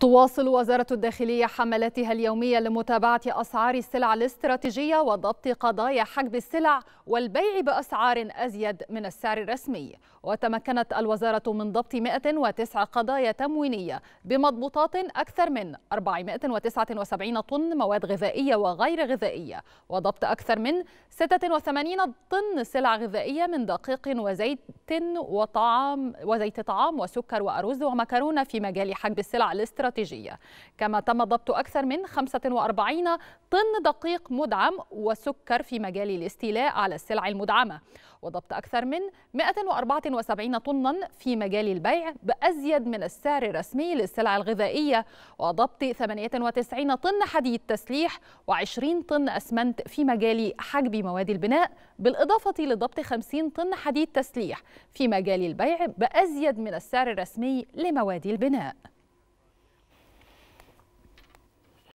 تواصل وزارة الداخلية حملاتها اليومية لمتابعة أسعار السلع الاستراتيجية وضبط قضايا حجب السلع والبيع بأسعار أزيد من السعر الرسمي وتمكنت الوزارة من ضبط 109 قضايا تموينية بمضبوطات أكثر من 479 طن مواد غذائية وغير غذائية وضبط أكثر من 86 طن سلع غذائية من دقيق وزيت زيت وطعام وزيت طعام وسكر وأرز ومكرونة في مجال حجب السلع الاستراتيجية كما تم ضبط أكثر من 45 طن دقيق مدعم وسكر في مجال الاستيلاء على السلع المدعمة وضبط أكثر من 174 طنا في مجال البيع بأزيد من السعر الرسمي للسلع الغذائية وضبط 98 طن حديد تسليح و20 طن أسمنت في مجال حجب مواد البناء بالإضافة لضبط 50 طن حديد تسليح في مجال البيع بأزيد من السعر الرسمي لمواد البناء